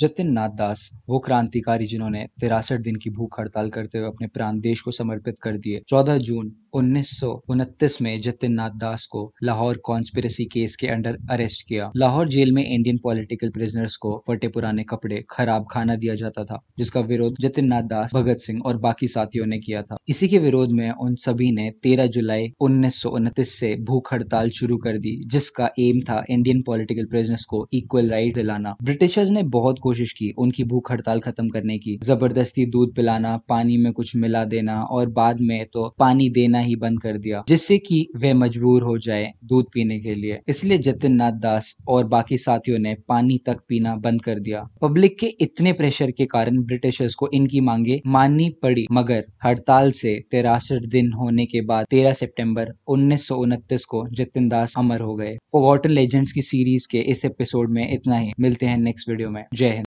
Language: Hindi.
जतिन नाथ दास वो क्रांतिकारी जिन्होंने तिरासठ दिन की भूख हड़ताल करते हुए अपने प्राण देश को समर्पित कर दिए 14 जून उन्नीस में जतिन नाथ दास को लाहौर कॉन्स्पिरसी केस के अंडर अरेस्ट किया लाहौर जेल में इंडियन पॉलिटिकल प्रिजनर्स को फटे पुराने कपड़े खराब खाना दिया जाता था जिसका विरोध जतिन नाथ दास भगत सिंह और बाकी साथियों ने किया था इसी के विरोध में उन सभी ने 13 जुलाई उन्नीस से भूख हड़ताल शुरू कर दी जिसका एम था इंडियन पॉलिटिकल प्रिजनर्स को इक्वल राइट दिलाना ब्रिटिशर्स ने बहुत कोशिश की उनकी भूख हड़ताल खत्म करने की जबरदस्ती दूध पिलाना पानी में कुछ मिला देना और बाद में तो पानी देना ही बंद कर दिया जिससे कि वे मजबूर हो जाए दूध पीने के लिए इसलिए जतिन नाथ दास और बाकी साथियों ने पानी तक पीना बंद कर दिया पब्लिक के इतने प्रेशर के कारण ब्रिटिशर्स को इनकी मांगे माननी पड़ी मगर हड़ताल से तिरासठ दिन होने के बाद तेरह सितंबर उन्नीस को जतिन दास अमर हो गए फॉरगॉटन लेजेंड्स की सीरीज के इस एपिसोड में इतना ही मिलते हैं नेक्स्ट वीडियो में जय